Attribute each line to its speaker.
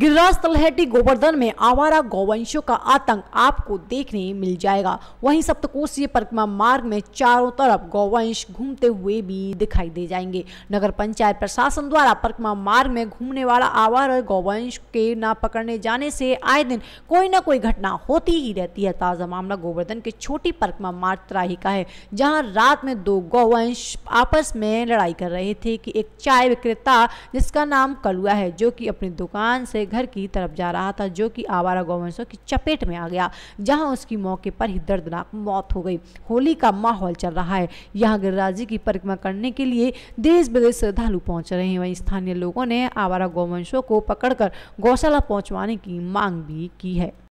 Speaker 1: गिरिराज तलहटी गोवर्धन में आवारा गौवंशों का आतंक आपको देखने मिल जाएगा वहीं सप्तकोशीय परिक्रमा मार्ग में चारों तरफ गौवंश घूमते हुए भी दिखाई दे जाएंगे नगर पंचायत प्रशासन द्वारा परिक्रमा मार्ग में घूमने वाला आवारा गौवंश के न पकड़ने जाने से आए दिन कोई ना कोई घटना होती ही रहती है ताज़ा मामला गोवर्धन के छोटी परिक्रमा मार्ग त्राही का है जहाँ रात में दो गौवंश आपस में लड़ाई कर रहे थे कि एक चाय विक्रेता जिसका नाम कलुआ है जो कि अपनी दुकान से वाले घर की तरफ जा रहा था जो कि आवारा गोवंशों की चपेट में आ गया जहां उसकी मौके पर ही दर्दनाक मौत हो गई होली का माहौल चल रहा है यहाँ गिरिराज जी की परिक्रमा करने के लिए देश विदेश श्रद्धालु पहुंच रहे हैं वहीं स्थानीय लोगों ने आवारा गौवंशों को पकड़कर गौशाला पहुंचवाने की मांग भी की है